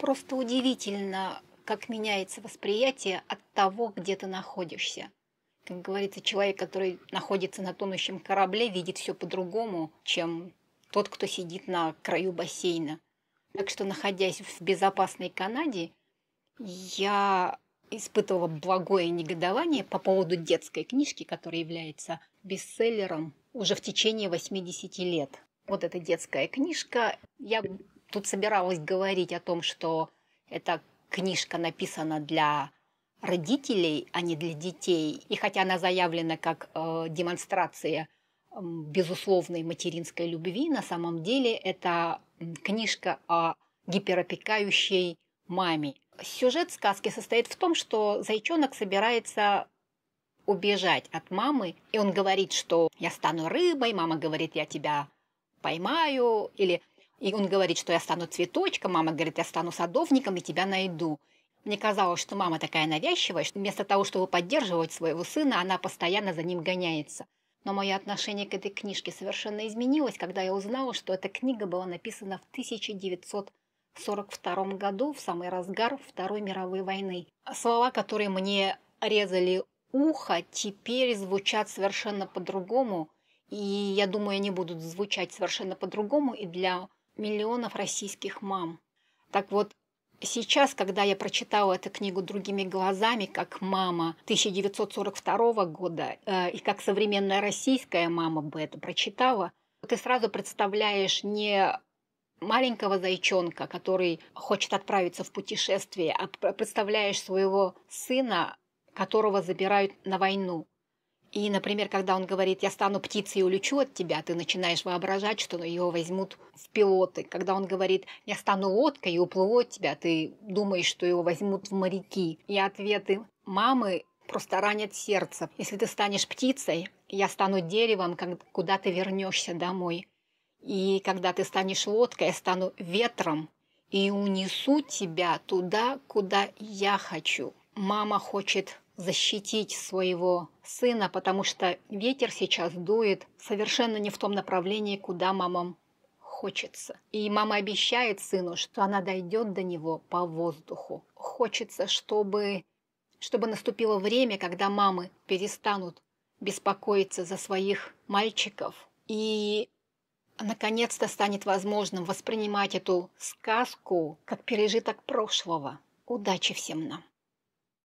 Просто удивительно, как меняется восприятие от того, где ты находишься. Как говорится, человек, который находится на тонущем корабле, видит все по-другому, чем тот, кто сидит на краю бассейна. Так что, находясь в безопасной Канаде, я испытывала благое негодование по поводу детской книжки, которая является бестселлером уже в течение 80 лет. Вот эта детская книжка, я тут собиралась говорить о том, что эта книжка написана для родителей, а не для детей. И хотя она заявлена как э, демонстрация э, безусловной материнской любви, на самом деле это книжка о гиперопекающей маме. Сюжет сказки состоит в том, что зайчонок собирается убежать от мамы, и он говорит, что я стану рыбой, мама говорит, я тебя поймаю, или и он говорит, что я стану цветочком, мама говорит, я стану садовником и тебя найду. Мне казалось, что мама такая навязчивая, что вместо того, чтобы поддерживать своего сына, она постоянно за ним гоняется. Но мое отношение к этой книжке совершенно изменилось, когда я узнала, что эта книга была написана в 1942 году, в самый разгар Второй мировой войны. Слова, которые мне резали ухо, теперь звучат совершенно по-другому, и я думаю, они будут звучать совершенно по-другому и для миллионов российских мам. Так вот, сейчас, когда я прочитала эту книгу другими глазами, как мама 1942 года э, и как современная российская мама бы это прочитала, ты сразу представляешь не маленького зайчонка, который хочет отправиться в путешествие, а представляешь своего сына, которого забирают на войну. И, например, когда он говорит, я стану птицей и улечу от тебя, ты начинаешь воображать, что ее возьмут в пилоты. Когда он говорит, я стану лодкой и уплыву от тебя, ты думаешь, что его возьмут в моряки. И ответы мамы просто ранят сердце. Если ты станешь птицей, я стану деревом, куда ты вернешься домой. И когда ты станешь лодкой, я стану ветром и унесу тебя туда, куда я хочу. Мама хочет защитить своего сына, потому что ветер сейчас дует совершенно не в том направлении, куда мамам хочется. И мама обещает сыну, что она дойдет до него по воздуху. Хочется, чтобы, чтобы наступило время, когда мамы перестанут беспокоиться за своих мальчиков. И наконец-то станет возможным воспринимать эту сказку как пережиток прошлого. Удачи всем нам!